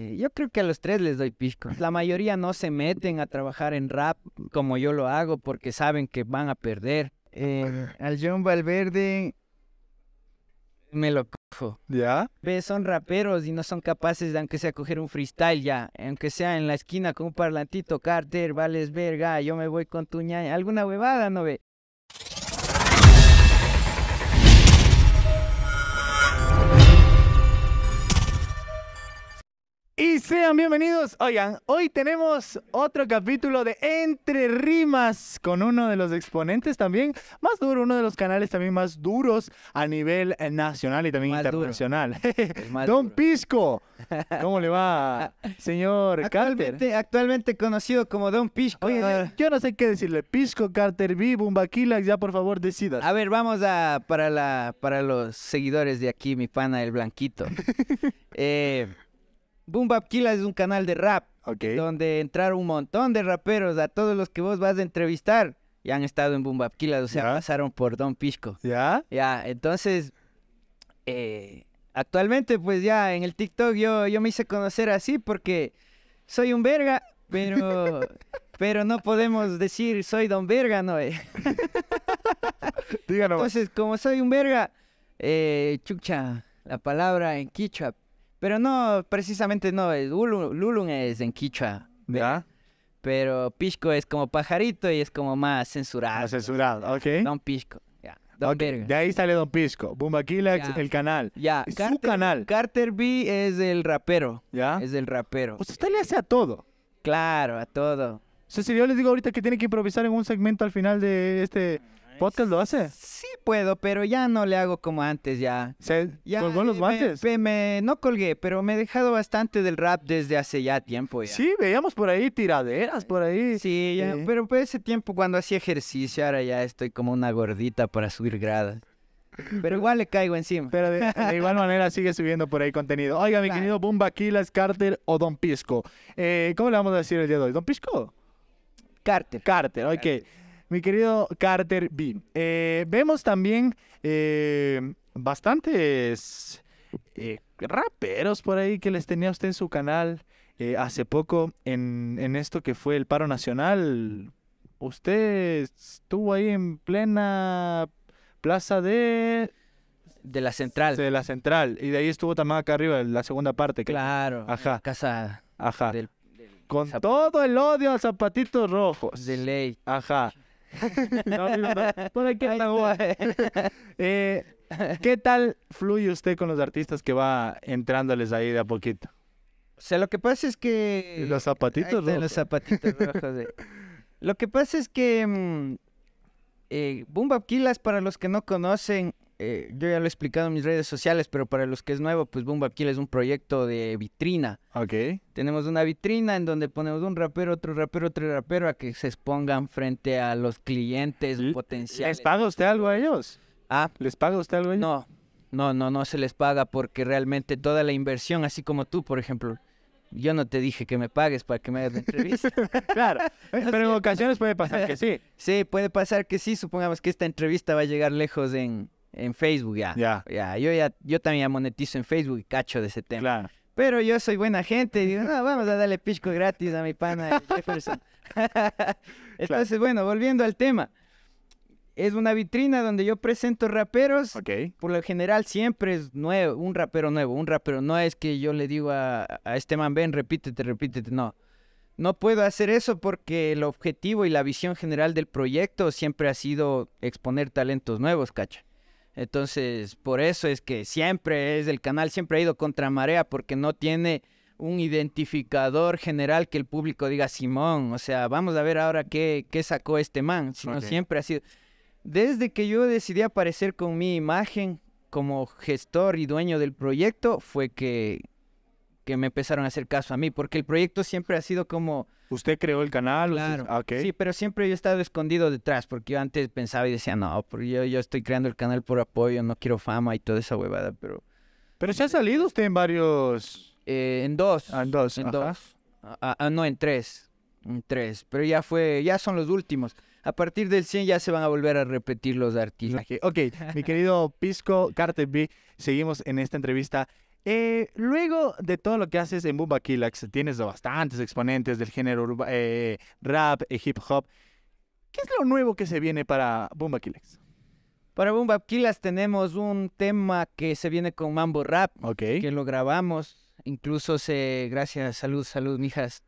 Eh, yo creo que a los tres les doy pisco. La mayoría no se meten a trabajar en rap como yo lo hago porque saben que van a perder. Eh, al John Valverde me lo cojo. ¿Ya? Ve, son raperos y no son capaces de, aunque sea coger un freestyle ya, aunque sea en la esquina con un parlantito, Carter, vales verga, yo me voy con tu ñaña, alguna huevada, no ve. Y sean bienvenidos. Oigan, hoy tenemos otro capítulo de Entre Rimas con uno de los exponentes también más duro, uno de los canales también más duros a nivel eh, nacional y también internacional. Don Pisco. ¿Cómo le va, señor actualmente, Carter? Actualmente conocido como Don Pisco. Oye, yo no sé qué decirle. Pisco, Carter B, Bumbaquilax, ya por favor decidas. A ver, vamos a para la para los seguidores de aquí, mi pana el blanquito. eh Boom Bap es un canal de rap. Donde entraron un montón de raperos, a todos los que vos vas a entrevistar, ya han estado en Boom Bap o sea, pasaron por Don Pisco. ¿Ya? Ya, entonces, eh, actualmente pues ya en el TikTok yo, yo me hice conocer así porque soy un verga, pero, pero no podemos decir soy don verga, ¿no? Entonces, como soy un verga, eh, chucha, la palabra en quichua pero no, precisamente no, Lulun, es en quichua. ¿Ya? Ah. Pero Pisco es como pajarito y es como más censurado. Más censurado, ok. Don Pisco. ya. Don De ahí sale Don Pisco. Bumbaquilax, el canal. Ya. su canal. Carter B es el rapero. ¿Ya? Es el rapero. usted le hace a todo. Claro, a todo. O yo les digo ahorita que tiene que improvisar en un segmento al final de este pues, podcast lo hace? Sí puedo, pero ya no le hago como antes, ya. ¿Se ya, colgó los guantes? Me, no colgué, pero me he dejado bastante del rap desde hace ya tiempo. Ya. Sí, veíamos por ahí tiraderas, por ahí. Sí, pero por ese tiempo cuando hacía ejercicio, ahora ya estoy como una gordita para subir gradas. Pero igual le caigo encima. Pero de, igual manera sigue subiendo por ahí contenido. Oiga, mi querido Bumba es Carter o Don Pisco. Eh, ¿Cómo le vamos a decir el día de hoy? ¿Don Pisco? Carter. Carter, ok mi querido Carter B. Eh, vemos también eh, bastantes eh, raperos por ahí que les tenía usted en su canal hace poco en, esto que fue el paro nacional. Usted estuvo ahí en plena plaza de de la central. De la central. Y de ahí estuvo también acá arriba, la segunda parte. Claro. Ajá. Casa. Ajá. Del, Con todo el odio a zapatitos rojos. De ley. Ajá. ¿Qué tal fluye usted con los artistas que va entrándoles ahí de a poquito? O sea, lo que pasa es que... Los zapatitos ¿no? Los zapatitos rojos. Lo que pasa es que... Mm, eh, Boom para los que no conocen, eh, yo ya lo he explicado en mis redes sociales, pero para los que es nuevo, pues Boom Kill es un proyecto de vitrina. Ok. Tenemos una vitrina en donde ponemos un rapero, otro rapero, otro rapero a que se expongan frente a los clientes potenciales. ¿Les paga usted algo a ellos? Ah. ¿Les paga usted algo a ellos? No, no, no, no se les paga porque realmente toda la inversión, así como tú, por ejemplo, yo no te dije que me pagues para que me hagas la entrevista. claro, pero en ocasiones puede pasar que sí. Sí, puede pasar que sí. Supongamos que esta entrevista va a llegar lejos en, en Facebook ya. Yo ya, yo también monetizo en Facebook y cacho de ese tema. Pero yo soy buena gente y digo, no, vamos a darle pisco gratis a mi pana Jefferson. Entonces, bueno, volviendo al tema. Es una vitrina donde yo presento raperos. Por lo general siempre es nuevo, un rapero nuevo, un rapero. No es que yo le digo a, este man, ven, repítete, repítete. No. No puedo hacer eso porque el objetivo y la visión general del proyecto siempre ha sido exponer talentos nuevos, cacho. Entonces, por eso es que siempre es el canal, siempre ha ido contra marea porque no tiene un identificador general que el público diga Simón, o sea, vamos a ver ahora qué, sacó este man, sino siempre ha sido... Desde que yo decidí aparecer con mi imagen como gestor y dueño del proyecto fue que me empezaron a hacer caso a mí, porque el proyecto siempre ha sido como ¿Usted creó el canal? Claro. Ah, sí, pero siempre yo he estado escondido detrás, porque yo antes pensaba y decía, no, yo, yo estoy creando el canal por apoyo, no quiero fama y toda esa huevada, pero... Pero se ha salido usted en varios... Eh, en dos. Ah, en dos. En dos. Ah, ah, no, en tres. En tres. Pero ya fue, ya son los últimos. A partir del 100 ya se van a volver a repetir los artistas. Ok, mi querido Pisco Carter B, seguimos en esta entrevista eh, luego de todo lo que haces en Bumba Killax, tienes bastantes exponentes del género eh, rap, y eh, hip hop. ¿Qué es lo nuevo que se viene para Bumba Killax? Para Bumba Killax tenemos un tema que se viene con Mambo Rap, que lo grabamos. Incluso se, gracias, salud, salud, mijas.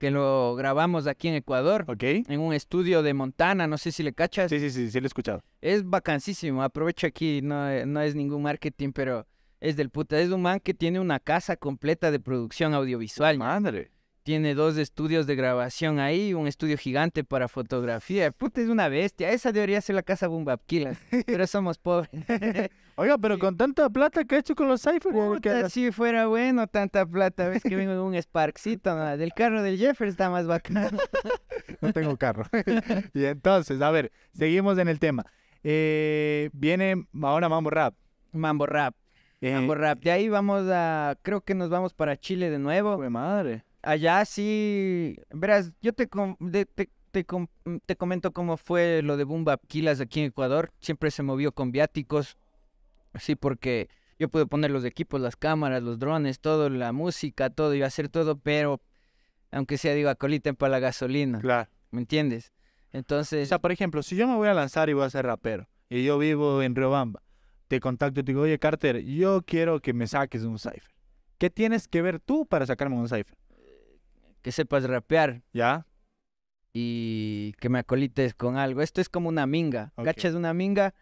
que lo grabamos aquí en Ecuador. Ok. En un estudio de Montana, no sé si le cachas. Sí, sí, sí, sí lo he escuchado. Es bacancísimo. aprovecho aquí, no, es ningún marketing, pero es del puta. Es un man que tiene una casa completa de producción audiovisual. Madre. Tiene dos estudios de grabación ahí, un estudio gigante para fotografía. Puta, es una bestia. Esa debería ser la casa Bumbapquila, pero somos pobres. Oiga, pero con tanta plata que ha hecho con los Cypher. si fuera bueno tanta plata, ves que vengo en un Sparkcito, nada. del carro del Jeffers está más bacano. no tengo carro. y entonces, a ver, seguimos en el tema. Eh, viene ahora Mambo Rap. Mambo Rap. Eh. Mambo Rap. De ahí vamos a, creo que nos vamos para Chile de nuevo. ¡Qué madre! Allá sí, verás, yo te, te comento cómo fue lo de Boom Aquilas aquí en Ecuador. Siempre se movió con viáticos. Sí, porque yo puedo poner los equipos, las cámaras, los drones, todo, la música, todo, y hacer todo, pero aunque sea, digo, colita para la gasolina. Claro. ¿Me entiendes? Entonces. O sea, por ejemplo, si yo me voy a lanzar y voy a ser rapero, y yo vivo en Riobamba, te contacto y te digo, oye, Carter, yo quiero que me saques un cipher. ¿Qué tienes que ver tú para sacarme un cipher? Que sepas rapear. ¿Ya? y que me acolites con algo. Esto es como una minga. Okay. una minga.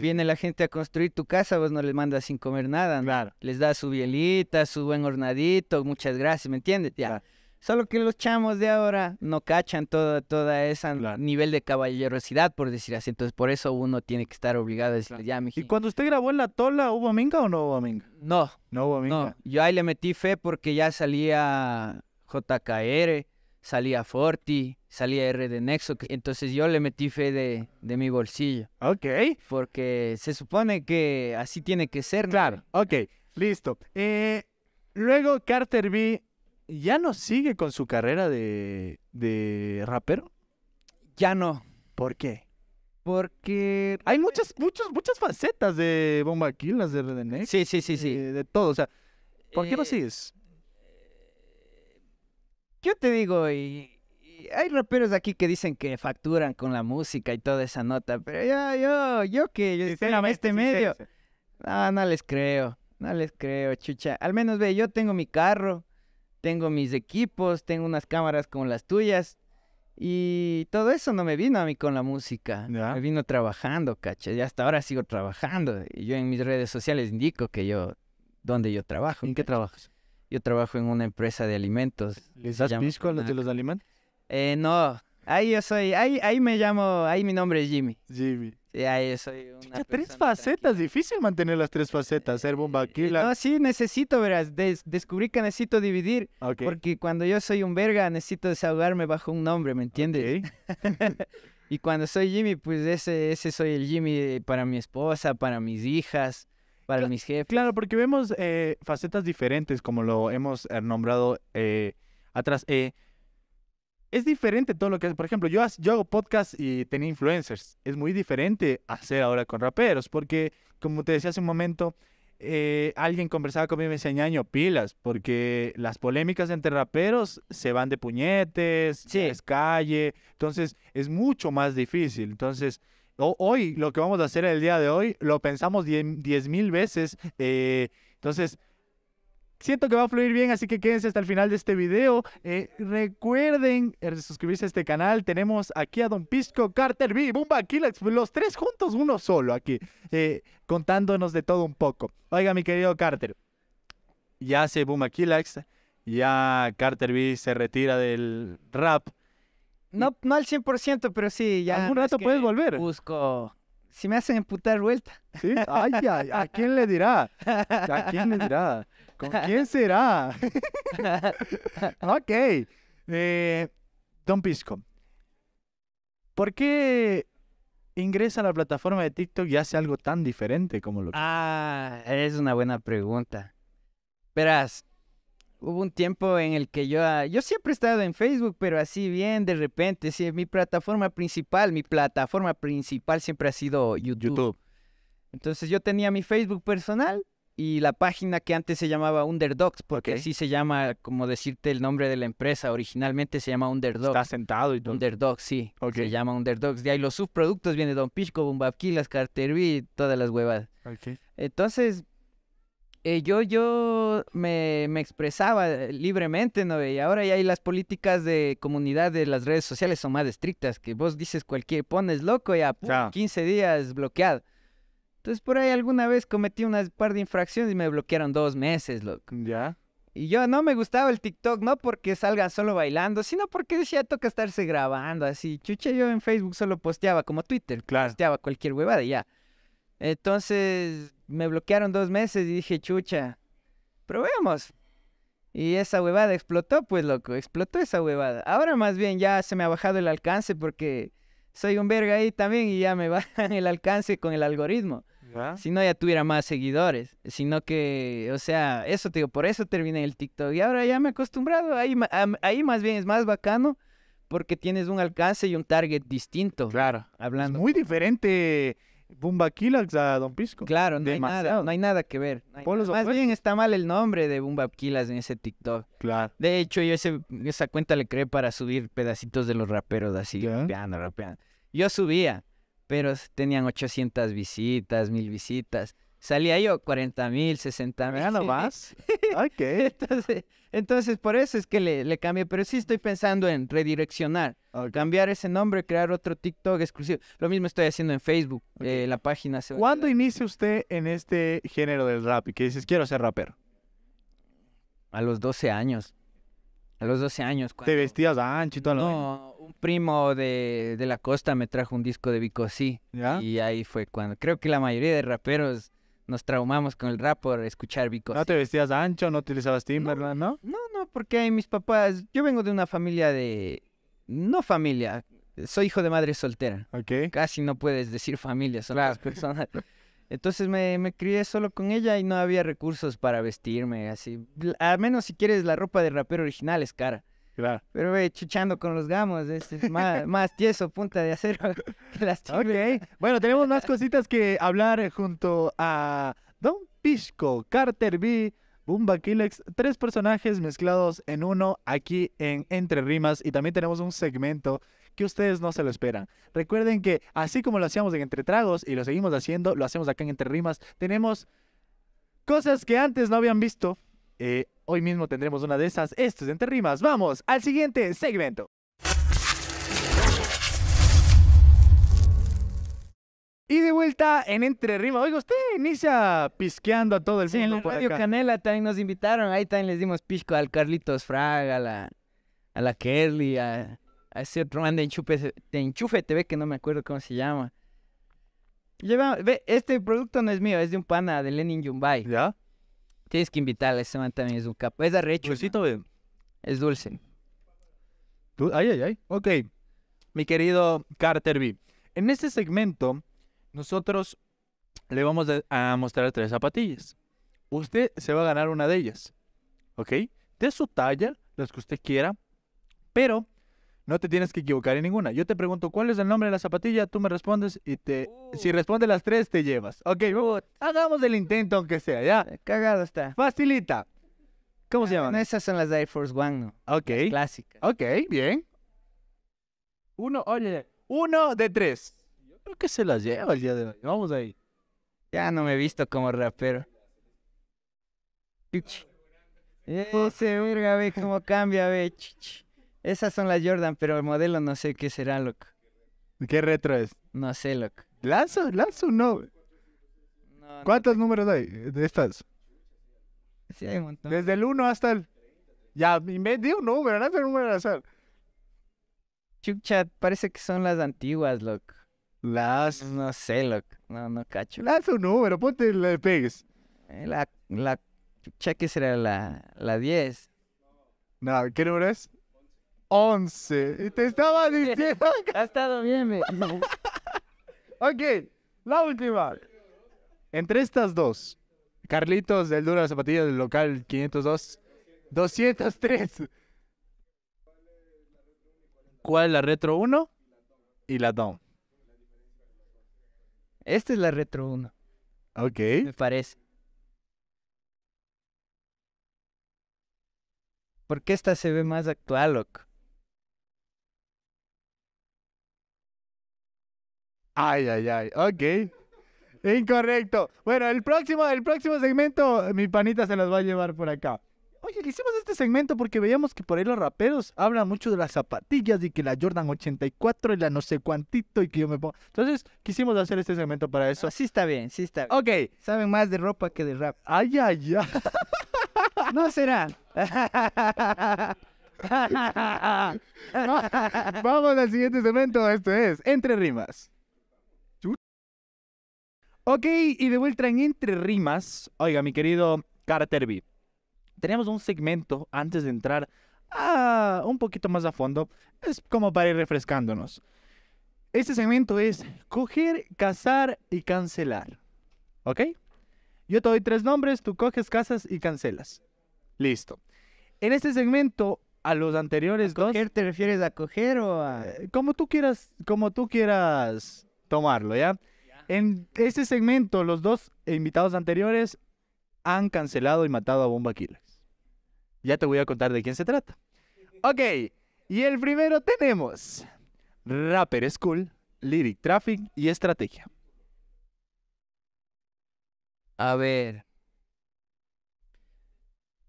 Viene la gente a construir tu casa, vos no les mandas sin comer nada. Claro. Les das su bielita, su buen hornadito, muchas gracias, ¿me entiendes? Ya. Solo que los chamos de ahora no cachan todo toda ese nivel de caballerosidad, por decir así. Entonces, por eso uno tiene que estar obligado a decirle, ya, ¿Y cuando usted grabó en La Tola, hubo minga o no hubo minga? No. No hubo minga. No. Yo ahí le metí fe porque ya salía JKR, salía Forti, salía R de Nexo. Entonces yo le metí fe de, mi bolsillo. Ok. Porque se supone que así tiene que ser. Claro, ok, listo. Eh, luego Carter B ya no sigue con su carrera de, de rapero. Ya no. ¿Por qué? Porque hay muchas, muchas, muchas facetas de Bomba Kill, las de Sí, sí, sí, sí. Eh, de todo, o sea, ¿por qué no eh, sigues? Yo te digo, y hay raperos aquí que dicen que facturan con la música y toda esa nota, pero ya, yo, yo que yo estoy en este medio. No, no les creo, no les creo, chucha. Al menos ve, yo tengo mi carro, tengo mis equipos, tengo unas cámaras como las tuyas. Y todo eso no me vino a mí con la música. Me vino trabajando, caché. Y hasta ahora sigo trabajando. Y yo en mis redes sociales indico que yo, dónde yo trabajo. ¿En qué trabajas? Yo trabajo en una empresa de alimentos. ¿Les das pisco a los de los alimentos? Eh, no, ahí yo soy, ahí, ahí me llamo, ahí mi nombre es Jimmy. Jimmy. Sí, ahí yo soy una tres facetas, difícil mantener las tres facetas, ser bombaquila. No, sí, necesito, verás, descubrí que necesito dividir, porque cuando yo soy un verga necesito desahogarme bajo un nombre, ¿me entiendes? y cuando soy Jimmy, pues ese, ese soy el Jimmy eh, para mi esposa, para mis hijas para mis jefes. Claro, porque vemos eh, facetas diferentes, como lo hemos eh, nombrado atrás. Eh, es diferente todo lo que Por ejemplo, yo, yo hago podcast y tenía influencers. Es muy diferente hacer ahora con raperos, porque como te decía hace un momento, eh, alguien conversaba conmigo y me decía, ñaño, pilas, porque las polémicas entre raperos se van de puñetes, sí. es calle, entonces es mucho más difícil. Entonces, hoy, lo que vamos a hacer el día de hoy, lo pensamos 10 mil veces. Eh, entonces, Siento que va a fluir bien, así que quédense hasta el final de este video. Eh, recuerden eh, suscribirse a este canal. Tenemos aquí a Don Pisco, Carter B, Bumba, Killax, los tres juntos, uno solo aquí, eh, contándonos de todo un poco. Oiga, mi querido Carter, ya hace Bumba Killax, ya Carter B se retira del rap. No, no al 100%, pero sí, ya. Algún rato puedes volver. Busco si me hacen emputar vuelta. ¿Sí? Ay, ay, ¿a quién le dirá? ¿A quién le dirá? ¿Con quién será? ok. Eh, Don Pisco, ¿por qué ingresa a la plataforma de TikTok y hace algo tan diferente como lo que... Ah, es una buena pregunta. Verás, hubo un tiempo en el que yo, ah, yo siempre he estado en Facebook, pero así bien de repente, sí, mi plataforma principal, mi plataforma principal siempre ha sido YouTube. Entonces yo tenía mi Facebook personal y la página que antes se llamaba Underdogs, porque así se llama, como decirte el nombre de la empresa, originalmente se llama Underdogs. Está sentado y todo. Underdogs, sí. Se llama Underdogs. De ahí los subproductos viene Don Pisco, Bumbabquilas, Carter todas las huevas. Okay. Entonces eh, yo, yo me, expresaba eh, libremente, ¿no? Y ahora ya hay las políticas de comunidad de las redes sociales son más estrictas, que vos dices cualquier, pones loco y a 15 días bloqueado. Entonces por ahí alguna vez cometí un par de infracciones y me bloquearon dos meses, loco. Ya. Y yo no me gustaba el TikTok, no porque salga solo bailando, sino porque decía toca estarse grabando así. Chucha, yo en Facebook solo posteaba como Twitter, posteaba cualquier huevada y ya. Entonces me bloquearon dos meses y dije, chucha, probemos. Y esa huevada explotó, pues loco, explotó esa huevada. Ahora más bien ya se me ha bajado el alcance porque soy un verga ahí también y ya me bajan el alcance con el algoritmo. Si no, ya tuviera más seguidores. Sino que, o sea, eso te digo, por eso terminé el TikTok. Y ahora ya me he acostumbrado. Ahí, ahí más bien es más bacano porque tienes un alcance y un target distinto. Claro. Hablando. Es muy diferente Bumba Bumbaquilas a Don Pisco. Claro, no hay nada, no hay nada que ver. Más bien está mal el nombre de Bumba Bumbaquilax en ese TikTok. Claro. De hecho, yo esa cuenta le creé para subir pedacitos de los raperos así, rapeando, rapeando. Yo subía, pero tenían 800 visitas, 1000 visitas salía yo 40 mil, 60 mil. Ah, Nada más. ok. Entonces, entonces, por eso es que le, le cambié, pero sí estoy pensando en redireccionar, cambiar ese nombre, crear otro TikTok exclusivo. Lo mismo estoy haciendo en Facebook, eh, la página. Se ¿Cuándo inicia usted en este género del rap y que dices, quiero ser rapero? A los 12 años. A los 12 años. ¿Te vestías ancho y todo? No, un primo de, la costa me trajo un disco de Vico sí, Y ahí fue cuando. Creo que la mayoría de raperos nos traumamos con el rap por escuchar bicos ¿No te vestías ancho? ¿No utilizabas Timberland, no? No, no, porque mis papás. Yo vengo de una familia de. No familia. Soy hijo de madre soltera. Ok. Casi no puedes decir familia, son las personas. Entonces me, me, crié solo con ella y no había recursos para vestirme así. Al menos si quieres la ropa de rapero original es cara. Claro. Pero ve, chuchando con los gamos, este, es, más, más, tieso, punta de acero las bueno, tenemos más cositas que hablar junto a Don Pisco, Carter B, Bumba Kilex, tres personajes mezclados en uno aquí en Entre Rimas y también tenemos un segmento que ustedes no se lo esperan. Recuerden que así como lo hacíamos en Entre Tragos y lo seguimos haciendo, lo hacemos acá en Entre Rimas, tenemos cosas que antes no habían visto, eh, hoy mismo tendremos una de esas. Esto es Entre Rimas. Vamos al siguiente segmento. Y de vuelta en Entre Rimas. Oiga, usted inicia pisqueando a todo el sí, mundo. En por Canela también nos invitaron. Ahí también les dimos pisco al Carlitos Frag, a la, a Kerly, a, ese otro man de enchufe, TV que no me acuerdo cómo se llama. este producto no es mío, es de un pana de Lenin Jumbai. ¿Ya? Tienes que invitarle, ese man también es un capo. Es arrecho. Dulcito, Es dulce. ay, ay, ay. Ok. Mi querido Carter B. En este segmento, nosotros le vamos a mostrar tres zapatillas. Usted se va a ganar una de ellas. ¿Ok? De su talla, las que usted quiera. Pero no te tienes que equivocar en ninguna. Yo te pregunto cuál es el nombre de la zapatilla, tú me respondes y te. Uh. Si responde las tres, te llevas. Ok, vamos. hagamos el intento aunque sea, ¿ya? Eh, cagado está. Facilita. ¿Cómo se ah, llaman? esas son las de Air Force One, ¿no? Ok. Clásica. clásicas. Ok, bien. Uno, oye. Uno de tres. Yo creo que se las lleva el de hoy. Vamos ahí. Ya no me he visto como rapero. Puse, eh, verga, ve cómo cambia, ve. Esas son las Jordan, pero el modelo no sé qué será, loco. ¿Qué retro es? No sé, loco. ¿Lanzo? ¿Lanzo? No. ¿Cuántos números hay de estas? Sí, hay un montón. Desde el 1 hasta el. Ya, dio un número, lanza el número al azar. Chuchat, parece que son las antiguas, loco. Las. No sé, loco. No, no cacho. Lanza un número, ponte el pegues. Eh, la. la... que será la, la 10? No, ¿qué número es? 11. Y te estaba diciendo Ha estado bien, me. Ok, la última. Entre estas dos, Carlitos del Duro de Zapatillas del local 502, 203. ¿Cuál es la retro 1? Y la DOM. Esta es la retro 1. Ok. Me parece. Porque esta se ve más actual, loco? Ay, ay, ay. Ok. Incorrecto. Bueno, el próximo, el próximo segmento, mi panita se las va a llevar por acá. Oye, quisimos hicimos este segmento porque veíamos que por ahí los raperos hablan mucho de las zapatillas y que la Jordan 84 y la no sé cuántito y que yo me pongo. Entonces, quisimos hacer este segmento para eso. Así ah, está bien, sí está bien. Ok. Saben más de ropa que de rap. Ay, ay, ay. no será. Vamos al siguiente segmento. Esto es Entre Rimas. Ok, y de vuelta en Entre Rimas. Oiga, mi querido Carter B. Tenemos un segmento antes de entrar a un poquito más a fondo. Es como para ir refrescándonos. Este segmento es coger, cazar y cancelar. ¿Ok? Yo te doy tres nombres, tú coges, casas y cancelas. Listo. En este segmento, a los anteriores ¿Te refieres a coger o a.? Eh, como tú quieras, como tú quieras tomarlo, ¿ya? En este segmento, los dos invitados anteriores han cancelado y matado a Bomba Killers. Ya te voy a contar de quién se trata. Ok, y el primero tenemos Rapper School, Lyric Traffic y Estrategia. A ver.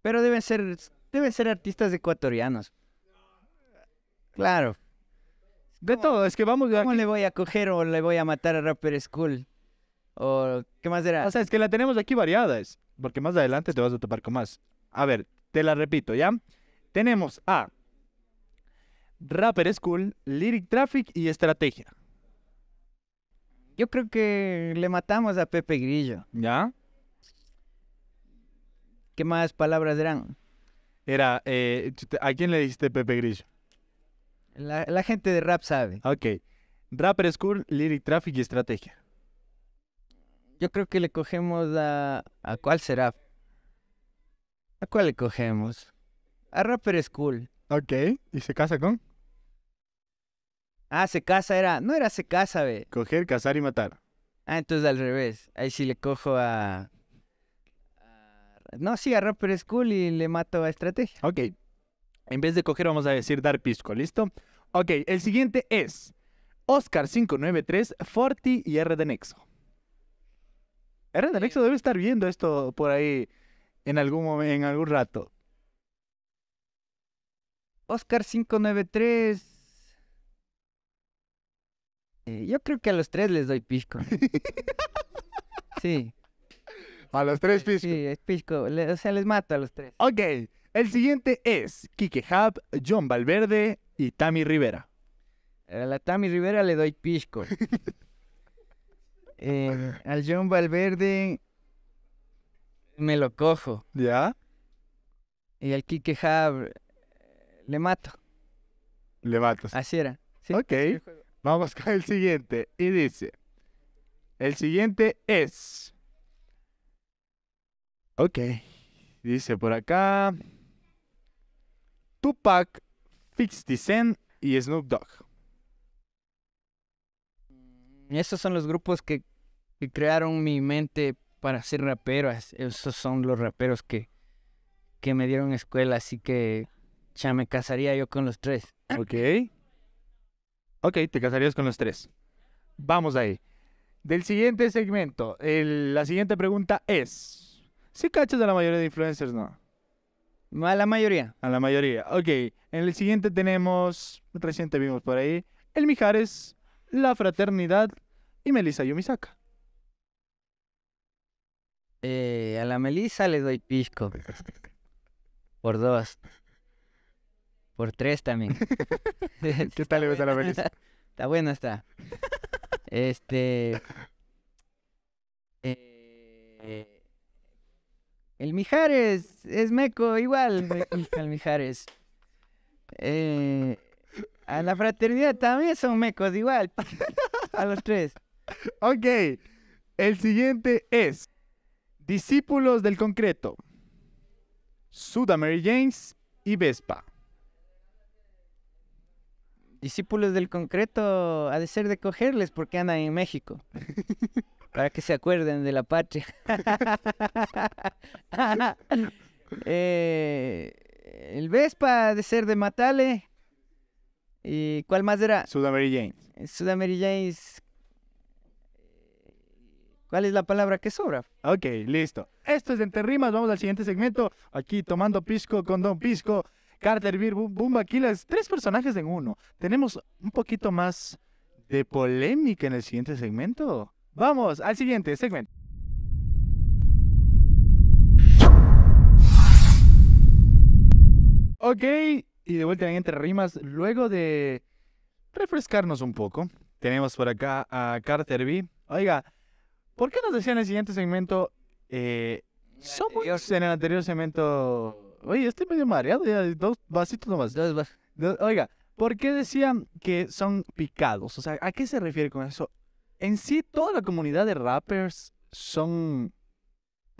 Pero deben ser, deben ser artistas ecuatorianos. Claro. De todo, es que vamos ¿Cómo le voy a coger o le voy a matar a Rapper School? ¿O qué más era? O sea, es que la tenemos aquí variada, es, porque más adelante te vas a topar con más. A ver, te la repito, ¿ya? Tenemos a Rapper School, Lyric Traffic y Estrategia. Yo creo que le matamos a Pepe Grillo. ¿Ya? ¿Qué más palabras eran? Era, eh, ¿a quién le dijiste Pepe Grillo? La, gente de rap sabe. Ok. Rapper School, Lyric Traffic y Estrategia. Yo creo que le cogemos a... ¿A cuál será? ¿A cuál le cogemos? A Rapper School. Ok. ¿Y se casa con? Ah, se casa era... No era se casa, ve. Coger, casar y matar. Ah, entonces al revés. Ahí sí le cojo a... No, sí, a Rapper School y le mato a Estrategia. Ok, en vez de coger, vamos a decir dar pisco, ¿listo? Ok, el siguiente es Oscar593, Forti y R de Nexo. R de Nexo debe estar viendo esto por ahí en algún momento, en algún rato. Oscar593. Eh, yo creo que a los tres les doy pisco. sí. A los tres pisco. Sí, es pisco. o sea, les mato a los tres. Ok. El siguiente es Kike Hub, John Valverde y Tammy Rivera. A la Tammy Rivera le doy pisco. Eh, al John Valverde me lo cojo. ¿Ya? Y al Kike Hub eh, le mato. Le mato. Así era. ¿sí? Ok. Vamos con el siguiente. Y dice: El siguiente es. Ok. Dice por acá. Tupac, 50 Cent y Snoop Dogg. Esos son los grupos que, crearon mi mente para ser rapero. Esos son los raperos que, me dieron escuela, así que ya me casaría yo con los tres. Ok. Ok, te casarías con los tres. Vamos ahí. Del siguiente segmento, la siguiente pregunta es: ¿Si ¿sí cachas de la mayoría de influencers, no? A la mayoría. A la mayoría. Ok, en el siguiente tenemos, reciente vimos por ahí, el Mijares, la Fraternidad y Melissa Yumisaka. Eh, a la Melissa le doy pisco. Por dos. Por tres también. ¿Qué tal le ves a la Melissa? Está buena, está. Este. Eh, el Mijares es meco, igual, el Mijares. Eh, a la fraternidad también son mecos, igual. A los tres. Ok. El siguiente es Discípulos del Concreto. Suda James y Vespa. Discípulos del Concreto ha de ser de cogerles porque andan en México. para que se acuerden de la patria. Eh, el Vespa de ser de Matale. ¿Y cuál más era? Sudamérica James. James. ¿Cuál es la palabra que sobra? Ok, listo. Esto es Entre Rimas. Vamos al siguiente segmento. Aquí tomando pisco con Don Pisco. Carter Beer, Bumba Killers. Tres personajes en uno. Tenemos un poquito más de polémica en el siguiente segmento. Vamos al siguiente segmento. Ok, y de vuelta en Entre Rimas, luego de refrescarnos un poco, tenemos por acá a Carter B. Oiga, ¿por qué nos decía en el siguiente segmento? Eh, somos en el anterior segmento. Oye, estoy medio mareado, ya, dos vasitos nomás. Dos Oiga, ¿por qué decían que son picados? O sea, ¿a qué se refiere con eso? en sí toda la comunidad de rappers son...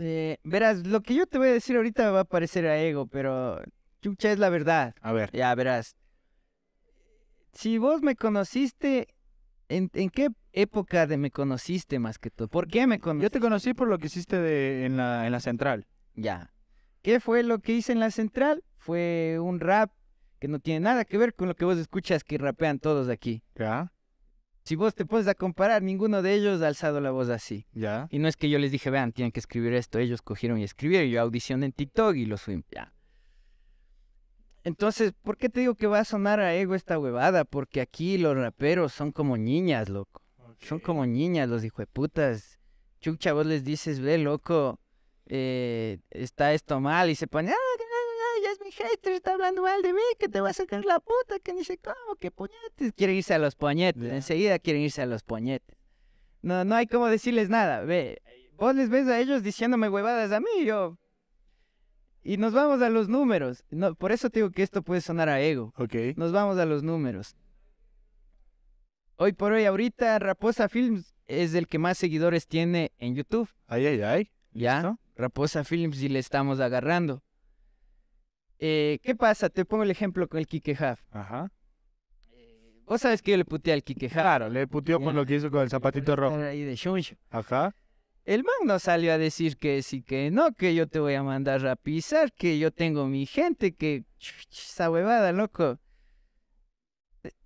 Eh, verás, lo que yo te voy a decir ahorita va a parecer a ego, pero chucha es la verdad. A ver. Ya verás. Si vos me conociste, ¿en, qué época de me conociste más que todo? ¿Por qué me conociste? Yo te conocí por lo que hiciste en, la, en la central. Ya. ¿Qué fue lo que hice en la central? Fue un rap que no tiene nada que ver con lo que vos escuchas que rapean todos de aquí. Ya si vos te pones a comparar, ninguno de ellos ha alzado la voz así. Ya. Y no es que yo les dije, vean, tienen que escribir esto. Ellos cogieron y escribieron. Yo audicioné en TikTok y lo subí. Ya. Entonces, ¿por qué te digo que va a sonar a ego esta huevada? Porque aquí los raperos son como niñas, loco. Son como niñas los putas. Chucha, vos les dices, ve, loco, eh, está esto mal. Y se pone, ah, mi hater está hablando mal de mí, que te va a sacar la puta, que ni sé cómo, que puñetes. Quieren irse a los puñetes, enseguida quieren irse a los puñetes. No, no hay cómo decirles nada, ve. Vos les ves a ellos diciéndome huevadas a mí, yo. Y nos vamos a los números. No, por eso te digo que esto puede sonar a ego. Ok. Nos vamos a los números. Hoy por hoy, ahorita, Raposa Films es el que más seguidores tiene en YouTube. Ay, ay, ay. Ya. Raposa Films y le estamos agarrando. Eh, ¿Qué pasa? Te pongo el ejemplo con el Kike Ajá. Eh, vos sabés que yo le puteé al Kike Claro, le puteó con lo que hizo con el zapatito rojo. Ahí de Ajá. El man no salió a decir que sí, que no, que yo te voy a mandar a pisar, que yo tengo mi gente, que esa huevada, loco.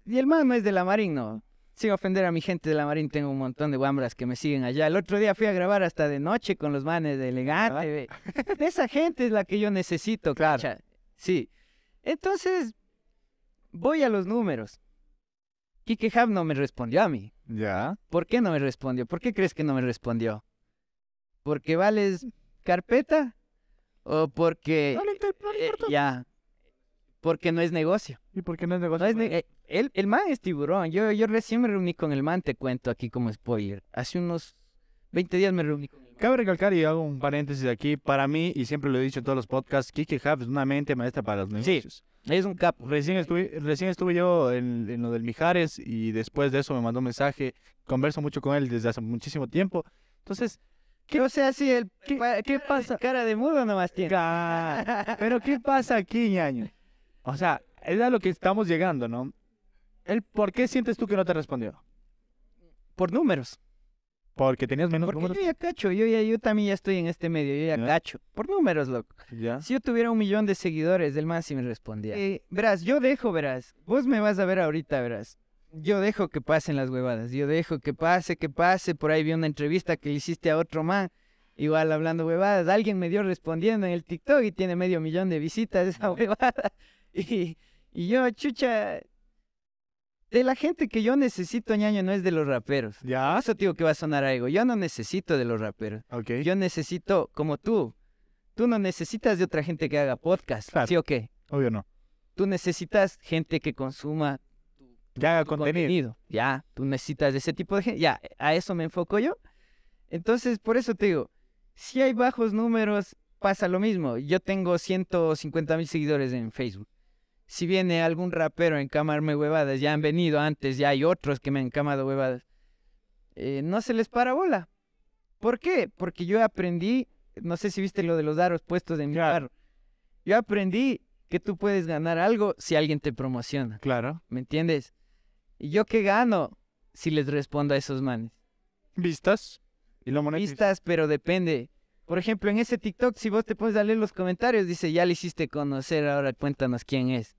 Y el man no es de la marina, no. Sin ofender a mi gente de la marina, tengo un montón de guambras que me siguen allá. El otro día fui a grabar hasta de noche con los manes de Elegante. esa gente es la que yo necesito, claro. Sí. Entonces, voy a los números. Kike Hub no me respondió a mí. Ya. ¿Por qué no me respondió? ¿Por qué crees que no me respondió? ¿Porque vales carpeta? ¿O porque... Eh, ya. Porque no es negocio. ¿Y por qué no es negocio? Eh, el, man es tiburón. Yo, yo recién me reuní con el man, te cuento aquí como spoiler. Hace unos 20 días me reuní con Cabe recalcar y hago un paréntesis aquí. Para mí, y siempre lo he dicho en todos los podcasts, Kike Hub es una mente maestra para los negocios. Sí, es un capo. Recién estuve, recién estuve yo en, lo del Mijares y después de eso me mandó un mensaje. Converso mucho con él desde hace muchísimo tiempo. Entonces, ¿Qué, o sea, si el, ¿qué, pasa? Cara de mudo nomás tiene. Pero ¿qué pasa aquí, ñaño? O sea, es a lo que estamos llegando, ¿no? El, ¿Por qué sientes tú que no te respondió? Por números. Porque tenías menos Yo ya cacho, yo, ya, yo también ya estoy en este medio, yo ya, cacho. Por números, loco. Si yo tuviera un millón de seguidores, del más y me respondía. Eh, verás, yo dejo, verás. Vos me vas a ver ahorita, verás. Yo dejo que pasen las huevadas. Yo dejo que pase, que pase. Por ahí vi una entrevista que le hiciste a otro man. Igual hablando huevadas. Alguien me dio respondiendo en el TikTok y tiene medio millón de visitas esa huevada. Y, y yo, chucha, de la gente que yo necesito, ñaño, no es de los raperos. Ya. Eso digo que va a sonar algo. Yo no necesito de los raperos. Ok. Yo necesito, como tú, tú no necesitas de otra gente que haga podcast. ¿Sí o qué? Obvio no. Tú necesitas gente que consuma que haga contenido. contenido. Ya, tú necesitas de ese tipo de gente. Ya, a eso me enfoco yo. Entonces, por eso te digo, si hay bajos números, pasa lo mismo. Yo tengo 150 mil seguidores en Facebook si viene algún rapero a encamarme huevadas, ya han venido antes, ya hay otros que me han encamado huevadas, eh, no se les para bola. ¿Por qué? Porque yo aprendí, no sé si viste lo de los daros puestos en mi yo aprendí que tú puedes ganar algo si alguien te promociona. Claro. ¿Me entiendes? ¿Y yo qué gano si les respondo a esos manes? Vistas. Y lo Vistas, pero depende. Por ejemplo, en ese TikTok, si vos te puedes darle los comentarios, dice, ya le hiciste conocer, ahora cuéntanos quién es.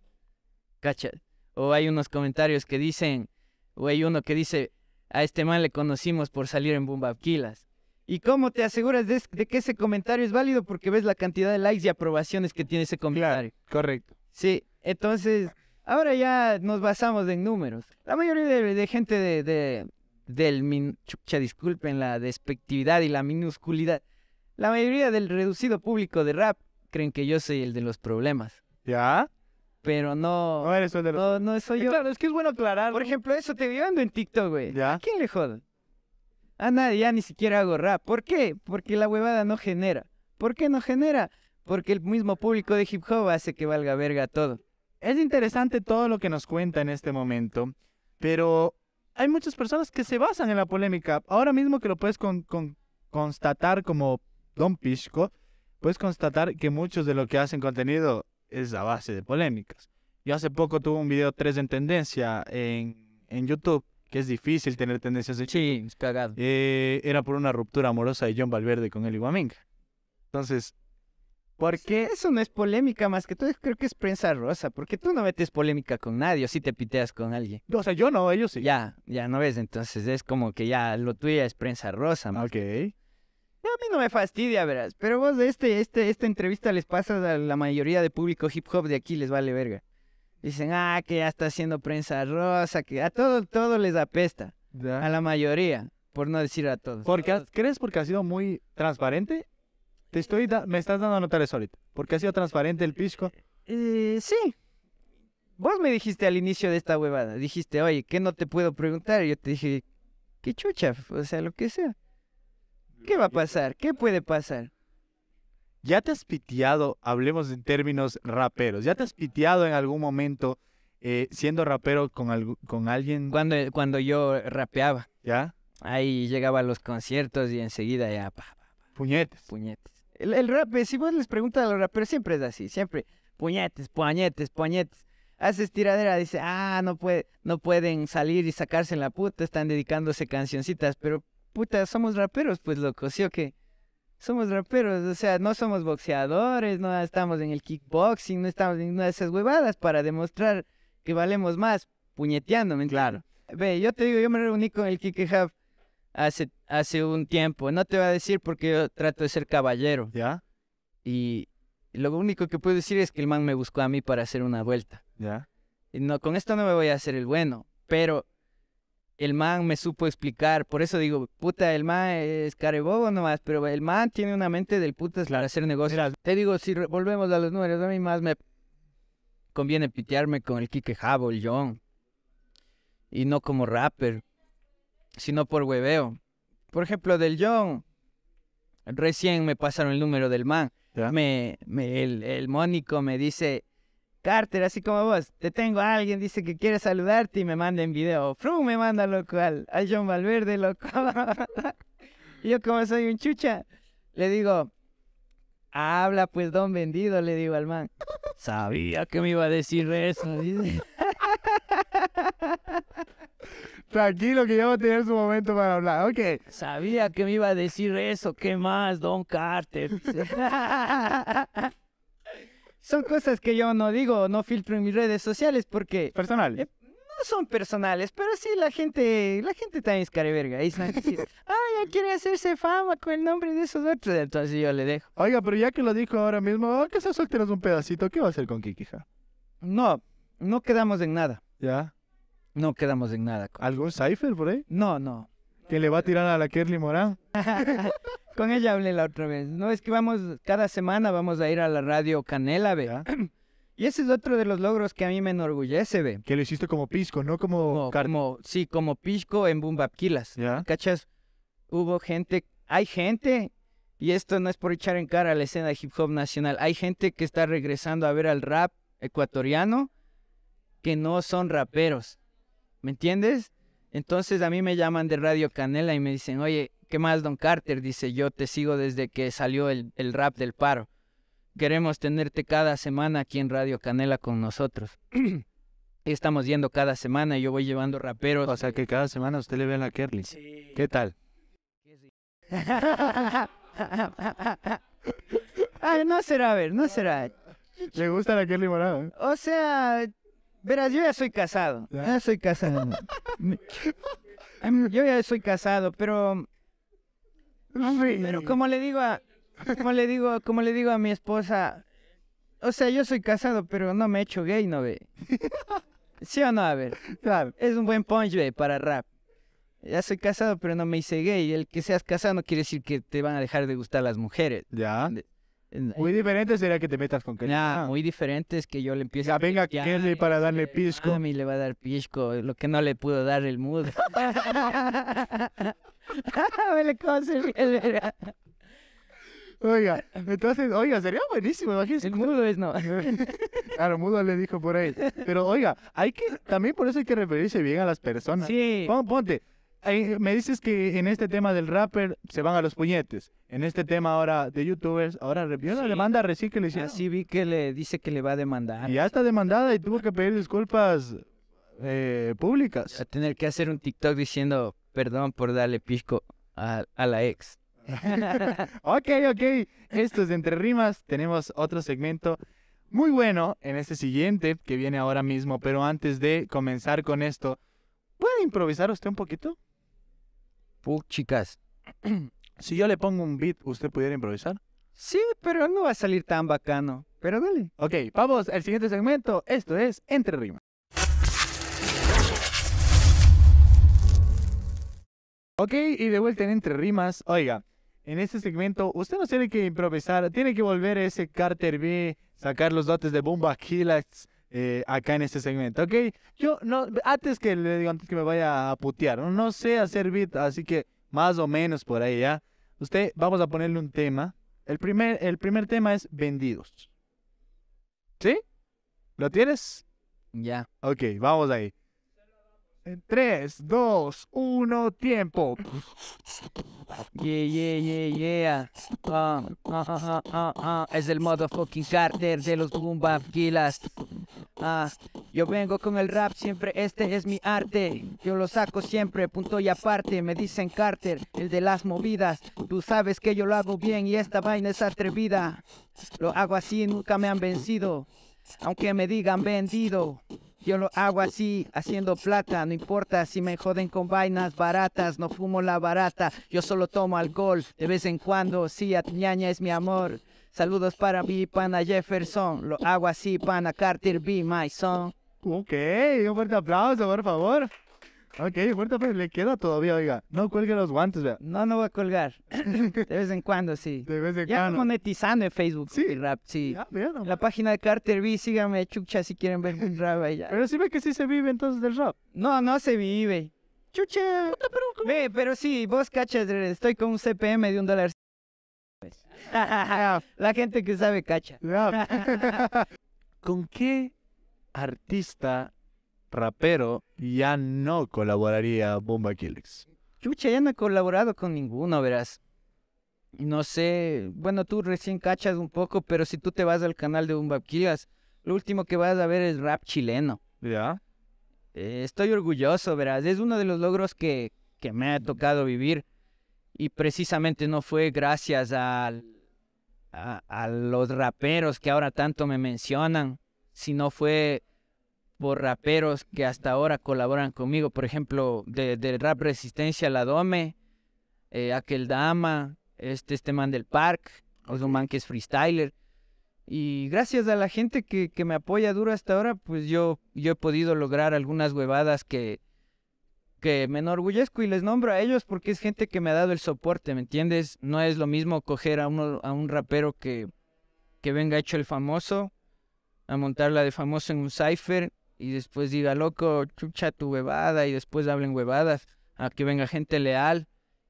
O hay unos comentarios que dicen, o hay uno que dice, a este man le conocimos por salir en Bumbaquilas. ¿Y cómo te aseguras de, que ese comentario es válido? Porque ves la cantidad de likes y aprobaciones que tiene ese comentario. correcto. Sí, entonces, ahora ya nos basamos en números. La mayoría de, gente de, del min, chucha, disculpen la despectividad y la minusculidad. La mayoría del reducido público de rap creen que yo soy el de los problemas. ¿Ya? pero no. No eres de los... No, soy eh, yo. Claro, es que es bueno aclarar. Por ejemplo, eso te viendo en TikTok, güey. ¿Ya? ¿A quién le jodan? A nadie, ya ni siquiera hago rap. ¿Por qué? Porque la huevada no genera. ¿Por qué no genera? Porque el mismo público de hip hop hace que valga verga todo. Es interesante todo lo que nos cuenta en este momento, pero hay muchas personas que se basan en la polémica. Ahora mismo que lo puedes constatar como Don Pisco, puedes constatar que muchos de lo que hacen contenido es la base de polémicas. Yo hace poco tuve un video 3 en tendencia en, YouTube, que es difícil tener tendencias de Sí, es cagado. Eh, era por una ruptura amorosa de John Valverde con el Guaminga. Entonces, ¿por qué? Eso no es polémica más que tú. creo que es prensa rosa, porque tú no metes polémica con nadie o si te piteas con alguien. O sea, yo no, ellos sí. Ya, ya no ves, entonces es como que ya lo tuyo es prensa rosa. Más. Ok. A mí no me fastidia, verás. Pero vos, este, este, esta entrevista les pasa a la mayoría de público hip hop de aquí, les vale verga. Dicen, ah, que ya está haciendo prensa rosa, que a todo, todo les apesta. A la mayoría, por no decir a todos. Porque, ¿Crees porque ha sido muy transparente? Te estoy me estás dando a notar eso ahorita. Porque ha sido transparente el pisco. Eh, sí. Vos me dijiste al inicio de esta huevada, dijiste, oye, ¿qué no te puedo preguntar? Y yo te dije, qué chucha, o sea, lo que sea. ¿Qué va a pasar? ¿Qué puede pasar? ¿Ya te has piteado, hablemos en términos raperos, ya te has piteado en algún momento eh, siendo rapero con, con alguien? Cuando, eh, cuando yo rapeaba. ¿Ya? Ahí llegaba a los conciertos y enseguida ya... Puñetes. Puñetes. El, rap, eh, si vos les preguntas a los raperos, siempre es así, siempre puñetes, puñetes, puñetes. Haces tiradera, dice, ah, no, puede, no pueden salir y sacarse en la puta, están dedicándose cancioncitas, pero puta, somos raperos, pues loco, ¿sí o qué? Somos raperos, o sea, no somos boxeadores, no estamos en el kickboxing, no estamos en ninguna de esas huevadas para demostrar que valemos más puñeteándome. Claro. Ve, yo te digo, yo me reuní con el Kike Hub hace, hace un tiempo. No te voy a decir porque yo trato de ser caballero. ¿Ya? Y lo único que puedo decir es que el man me buscó a mí para hacer una vuelta. ¿Ya? Y no, con esto no me voy a hacer el bueno, pero el man me supo explicar. Por eso digo, puta, el man es carebobo nomás, pero el man tiene una mente del putas para hacer negocios. te digo, si volvemos a los números, a mí más me conviene pitearme con el Kike Jabo, el John. Y no como rapper, sino por hueveo. Por ejemplo, del John, recién me pasaron el número del man. el, el Mónico me dice, Carter, así como vos, te tengo a alguien, dice que quiere saludarte y me manda en video. ¡fru me manda lo cual! a John Valverde, loco. yo como soy un chucha, le digo, habla pues don vendido, le digo al man. Sabía que me iba a decir eso. Tranquilo que ya va a tener su momento para hablar, ok. Sabía que me iba a decir eso, ¿qué más, don Carter? son cosas que yo no digo, no filtro en mis redes sociales porque... Eh, ¿Personales? no son personales, pero sí la gente, la gente también es careverga. Y ah, ya quiere hacerse fama con el nombre de esos otros, entonces yo le dejo. Oiga, pero ya que lo dijo ahora mismo, que se solteras un pedacito, ¿qué va a hacer con Kikija? No, no quedamos en nada. ¿Ya? No quedamos en nada. ¿Algún cipher por ahí? No, no que le va a tirar a la Kerli Morán. Con ella hablé la otra vez. No, es que vamos, cada semana vamos a ir a la radio Canela, ve. Y ese es otro de los logros que a mí me enorgullece, ve. Que lo hiciste como pisco, no como... como sí, como pisco en Bumbapquilas. ¿Ya? ¿Cachas? Hubo gente, hay gente, y esto no es por echar en cara a la escena de hip hop nacional, hay gente que está regresando a ver al rap ecuatoriano que no son raperos. ¿Me entiendes? Entonces a mí me llaman de Radio Canela y me dicen, oye, ¿qué más, Don Carter? Dice, yo te sigo desde que salió el, rap del paro. Queremos tenerte cada semana aquí en Radio Canela con nosotros. Estamos yendo cada semana, y yo voy llevando raperos. O sea que cada semana usted le ve a la Kerly. ¿Qué tal? Ay, no será, a ver, no será. ¿Le gusta la Kerly morada? ¿eh? O sea, Verás, yo ya soy casado. Ya, soy casado. yo ya soy casado, pero. Pero como le digo a. Como le digo, le digo a mi esposa. O sea, yo soy casado, pero no me he hecho gay, ¿no ve? ¿Sí o no? A ver. Es un buen punch, ve, para rap. Ya soy casado, pero no me hice gay. El que seas casado no quiere decir que te van a dejar de gustar las mujeres. Ya. Muy diferente sería que te metas con Kelly. Ah. muy diferente es que yo le empiece ya, a... Venga Kelly para darle pisco. A mí le va a dar pisco, lo que no le pudo dar el mood. Oiga, entonces, oiga, sería buenísimo, imagínese. El mudo es no. claro, mudo le dijo por ahí. Pero oiga, hay que, también por eso hay que referirse bien a las personas. Sí. ponte, me dices que en este tema del rapper se van a los puñetes en este tema ahora de youtubers, ahora vio demanda recién que le Así ah, ah, vi que le dice que le va a demandar. Y ya está demandada y tuvo que pedir disculpas eh, públicas. A tener que hacer un TikTok diciendo perdón por darle pisco a, la ex. ok, ok. Esto es Entre Rimas. Tenemos otro segmento muy bueno en este siguiente que viene ahora mismo. Pero antes de comenzar con esto, ¿puede improvisar usted un poquito? Puch, chicas. Si yo le pongo un beat, ¿usted pudiera improvisar? Sí, pero no va a salir tan bacano. Pero dale. Ok, vamos al siguiente segmento. Esto es Entre Rimas. Ok, y de vuelta en Entre Rimas. Oiga, en este segmento usted no tiene que improvisar, tiene que volver ese Carter B, sacar los dotes de Bumba Kilax eh, acá en este segmento, ¿ok? Yo, no, antes que le digo, antes que me vaya a putear, no sé hacer beat, así que más o menos por ahí, ¿ya? Usted, vamos a ponerle un tema. El primer, el primer tema es vendidos. ¿Sí? ¿Lo tienes? Ya. Ok, vamos ahí. En 3, 2, 1, tiempo. Yeah, yeah, yeah, yeah. Ah, ah, ah, es el motherfucking Carter de los Boom Gilas. yo vengo con el rap siempre, este es mi arte. Yo lo saco siempre, punto y aparte. Me dicen Carter, el de las movidas. Tú sabes que yo lo hago bien y esta vaina es atrevida. Lo hago así, nunca me han vencido. Aunque me digan vendido. Yo lo hago así, haciendo plata, no importa si me joden con vainas baratas, no fumo la barata, yo solo tomo alcohol de vez en cuando, sí, ñaña es mi amor. Saludos para mi pana Jefferson, lo hago así, pana Carter, be my son. Ok, un fuerte aplauso, por favor. Ok, vuelta, pues le queda todavía, oiga. No cuelgue los guantes, vea. No, no voy a colgar. De vez en cuando, sí. De vez en ya monetizando en Facebook. Sí. rap, sí. La página de Carter B, síganme, chucha, si quieren ver un rap allá. Pero sí ve que sí se vive entonces del rap. No, no se vive. Chucha. pero, Ve, pero sí, vos cachas, estoy con un CPM de un dólar. La gente que sabe cacha. ¿Con qué artista rapero, ya no colaboraría Bomba Killix? Chucha, ya no he colaborado con ninguno, verás. No sé, bueno, tú recién cachas un poco, pero si tú te vas al canal de Bomba Killix, lo último que vas a ver es rap chileno. ¿Ya? Eh, estoy orgulloso, verás. Es uno de los logros que, que me ha tocado vivir. Y precisamente no fue gracias al, a, los raperos que ahora tanto me mencionan, sino fue por raperos que hasta ahora colaboran conmigo, por ejemplo, de, Rap Resistencia, La Dome, eh, Aquel Dama, este, este man del Park, otro que es freestyler. Y gracias a la gente que, que, me apoya duro hasta ahora, pues yo, yo he podido lograr algunas huevadas que, que me enorgullezco y les nombro a ellos porque es gente que me ha dado el soporte, ¿me entiendes? No es lo mismo coger a, uno, a un rapero que, que venga hecho el famoso, a montarla de famoso en un cipher y después diga, loco, chucha tu huevada y después hablen huevadas, a que venga gente leal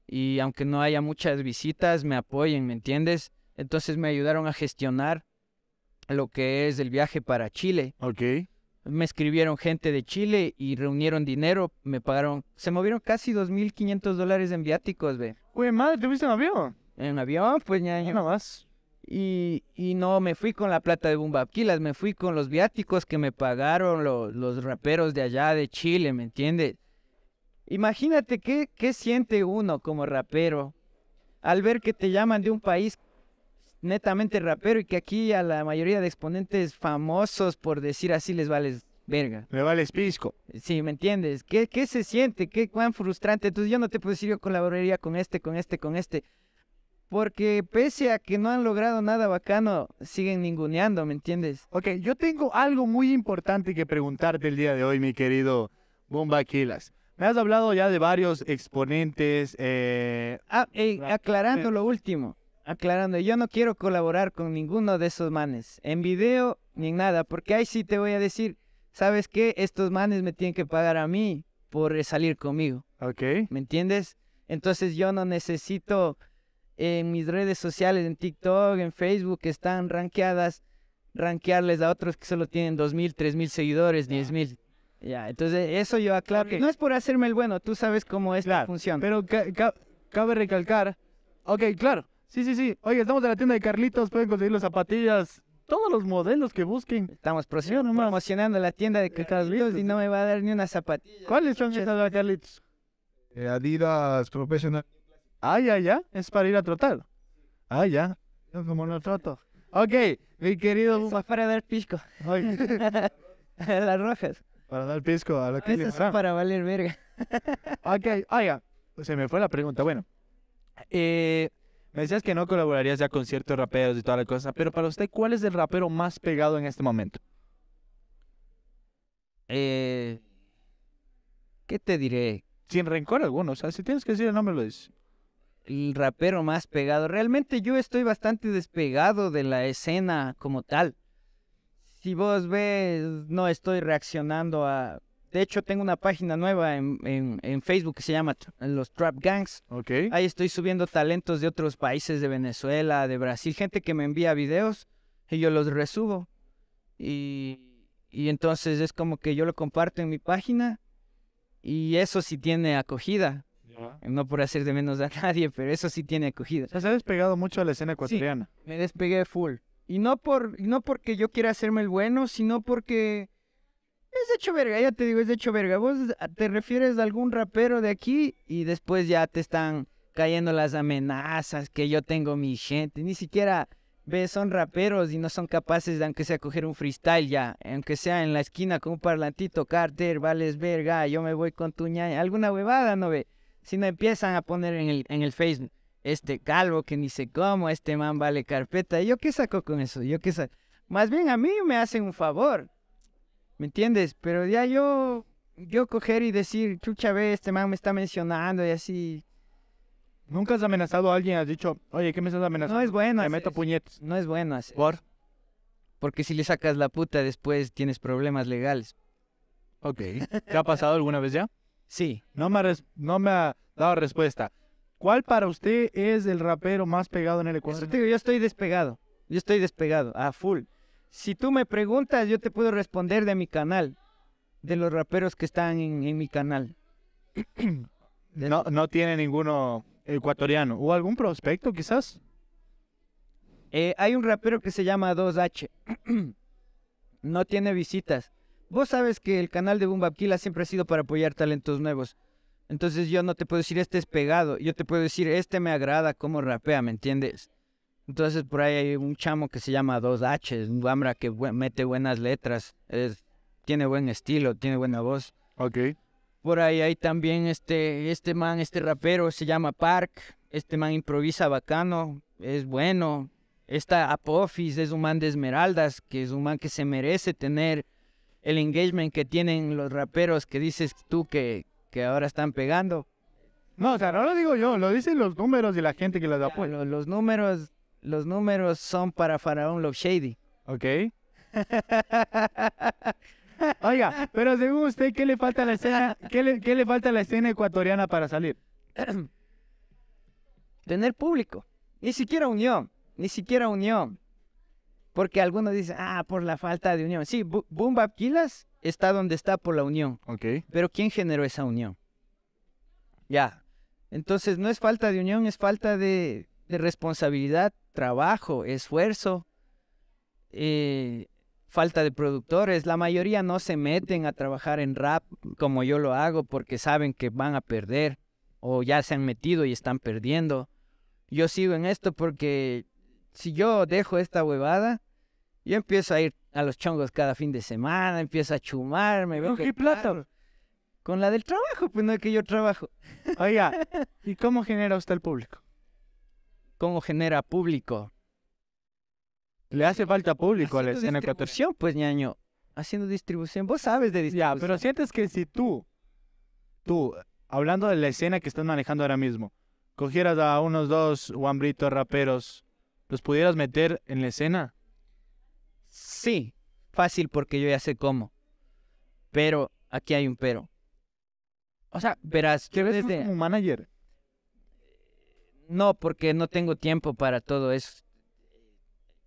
y aunque no haya muchas visitas, me apoyen, ¿me entiendes? Entonces me ayudaron a gestionar lo que es el viaje para Chile. Ok. Me escribieron gente de Chile y reunieron dinero, me pagaron, se movieron casi 2.500 dólares en viáticos, ve. uy madre, ¿te viste en avión? En avión, pues ya. Nada más. Y, no me fui con la plata de Bumbapquilas, me fui con los viáticos que me pagaron los, raperos de allá de Chile, ¿me entiendes? Imagínate qué, siente uno como rapero al ver que te llaman de un país netamente rapero y que aquí a la mayoría de exponentes famosos, por decir así, les vales verga. Me vales pisco. Sí, ¿me entiendes? ¿Qué, se siente? ¿Qué cuán frustrante? Entonces yo no te puedo decir yo colaboraría con este, con este, con este porque pese a que no han logrado nada bacano, siguen ninguneando, ¿me entiendes? Ok, yo tengo algo muy importante que preguntarte el día de hoy, mi querido Bomba Aquilas. Me has hablado ya de varios exponentes. Eh, ah, aclarando eh. lo último, aclarando, yo no quiero colaborar con ninguno de esos manes, en video ni en nada, porque ahí sí te voy a decir, ¿sabes qué? Estos manes me tienen que pagar a mí por salir conmigo. Ok. ¿Me entiendes? Entonces yo no necesito en mis redes sociales, en TikTok, en Facebook, están rankeadas, rankearles a otros que solo tienen 2.000, 3.000 seguidores, 10.000. Ya, entonces eso yo aclaro no es por hacerme el bueno, tú sabes cómo es la función. Pero cabe recalcar, ok, claro, sí, sí, sí, oye, estamos en la tienda de Carlitos, pueden conseguir las zapatillas, todos los modelos que busquen. Estamos promocionando la tienda de Carlitos y no me va a dar ni una zapatilla. ¿Cuáles son esas de Carlitos? Eh, Adidas Professional. Ah, ya, ya, es para ir a trotar. Ah, ya, como no troto. Ok, mi querido es para dar pisco. Las rojas. Para dar pisco a lo que Eso es para valer verga. ok, oiga, se me fue la pregunta. Bueno, eh, me decías que no colaborarías ya con ciertos raperos y toda la cosa, pero para usted, ¿cuál es el rapero más pegado en este momento? Eh, ¿Qué te diré? Sin rencor alguno, o sea, si tienes que decir el nombre, lo dices el rapero más pegado. Realmente yo estoy bastante despegado de la escena como tal. Si vos ves, no estoy reaccionando a... De hecho, tengo una página nueva en, Facebook que se llama Los Trap Gangs. Okay. Ahí estoy subiendo talentos de otros países, de Venezuela, de Brasil, gente que me envía videos y yo los resubo. Y, y entonces es como que yo lo comparto en mi página y eso sí tiene acogida no por hacer de menos a nadie, pero eso sí tiene acogida. O sea, se ha despegado mucho a la escena ecuatoriana. me despegué full. Y no, por, no porque yo quiera hacerme el bueno, sino porque es hecho verga, ya te digo, es hecho verga. Vos te refieres a algún rapero de aquí y después ya te están cayendo las amenazas, que yo tengo mi gente. Ni siquiera, ves, son raperos y no son capaces de, aunque sea, coger un freestyle ya. Aunque sea en la esquina con un parlantito, Carter, vales verga, yo me voy con tu ñaña. Alguna huevada, no ve. Si no empiezan a poner en el, en el Facebook, este calvo que ni sé cómo, este man vale carpeta. ¿Yo qué saco con eso? ¿Yo qué saco? Más bien a mí me hacen un favor. ¿Me entiendes? Pero ya yo, yo coger y decir, chucha, ve, este man me está mencionando y así. ¿Nunca has amenazado a alguien? Has dicho, oye, ¿qué me estás amenazando? No es bueno. Me meto puñetes. No es bueno. Hacer. ¿Por? Porque si le sacas la puta después tienes problemas legales. Ok. ¿Te ha pasado alguna vez ya? Sí, no me, ha dado respuesta. ¿Cuál para usted es el rapero más pegado en el Ecuador? yo estoy despegado, yo estoy despegado, a full. Si tú me preguntas, yo te puedo responder de mi canal, de los raperos que están en, mi canal. No, tiene ninguno ecuatoriano. ¿O algún prospecto quizás? Eh, hay un rapero que se llama 2H. no tiene visitas. Vos sabes que el canal de Bumbapquila siempre ha sido para apoyar talentos nuevos. Entonces yo no te puedo decir este es pegado, yo te puedo decir este me agrada como rapea, ¿me entiendes? Entonces por ahí hay un chamo que se llama 2H, un Wambra que mete buenas letras, tiene buen estilo, tiene buena voz. Ok. Por ahí hay también este, este man, este rapero se llama Park, este man improvisa bacano, es bueno. Está Apophis, es un man de esmeraldas, que es un man que se merece tener el engagement que tienen los raperos que dices tú que, ahora están pegando. No, o sea, no lo digo yo, lo dicen los números y la gente que los apoya. Los, números, los números son para Faraón Love Shady. Ok. Oiga, pero según usted, ¿qué le falta la escena, qué qué le falta a la escena ecuatoriana para salir? Tener público. Ni siquiera unión, ni siquiera unión. Porque algunos dicen, ah, por la falta de unión. Sí, Boom está donde está por la unión. Okay. Pero ¿quién generó esa unión? Ya. Entonces, no es falta de unión, es falta de, responsabilidad, trabajo, esfuerzo, eh, falta de productores. La mayoría no se meten a trabajar en rap como yo lo hago porque saben que van a perder o ya se han metido y están perdiendo. Yo sigo en esto porque si yo dejo esta huevada, yo empiezo a ir a los chongos cada fin de semana, empiezo a chumarme. ¿Con qué plata? Con la del trabajo, pues no es que yo trabajo. Oiga, ¿y cómo genera usted el público? ¿Cómo genera público? Le hace falta público a la escena distribución, pues ñaño. Haciendo distribución, vos sabes de distribución. Ya, pero sientes que si tú, tú, hablando de la escena que estás manejando ahora mismo, cogieras a unos dos guambritos raperos, ¿los pudieras meter en la escena? Sí, fácil porque yo ya sé cómo. Pero, aquí hay un pero. O sea, verás, yo desde... como manager? No, porque no tengo tiempo para todo eso.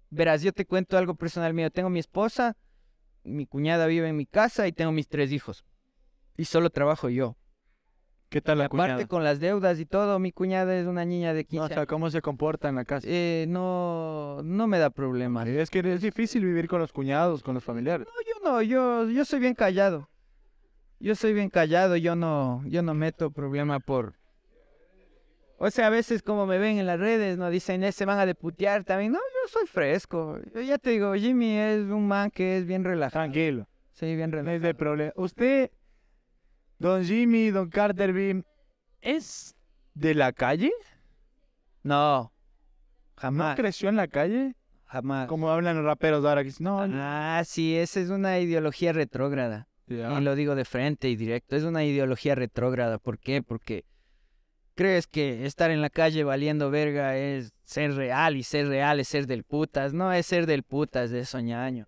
Verás, yo te cuento algo personal mío. Tengo mi esposa, mi cuñada vive en mi casa y tengo mis tres hijos. Y solo trabajo yo. ¿Qué tal la aparte con las deudas y todo, mi cuñada es una niña de 15 ¿cómo se comporta en la casa? Eh, no, no me da problema. es que es difícil vivir con los cuñados, con los familiares. No, yo no, yo, yo soy bien callado. Yo soy bien callado, yo no, yo no meto problema por... O sea, a veces como me ven en las redes, no dicen, eh, se van a deputear también. No, yo soy fresco. Yo ya te digo, Jimmy es un man que es bien relajado. Tranquilo. Sí, bien relajado. No es de problema. Usted Don Jimmy, Don Carter Beam, ¿es de la calle? No. Jamás. ¿No creció en la calle? Jamás. Como hablan los raperos ahora que no. Ah, sí, esa es una ideología retrógrada. Y lo digo de frente y directo. Es una ideología retrógrada. ¿Por qué? Porque crees que estar en la calle valiendo verga es ser real y ser real es ser del putas. No es ser del putas de soñaño.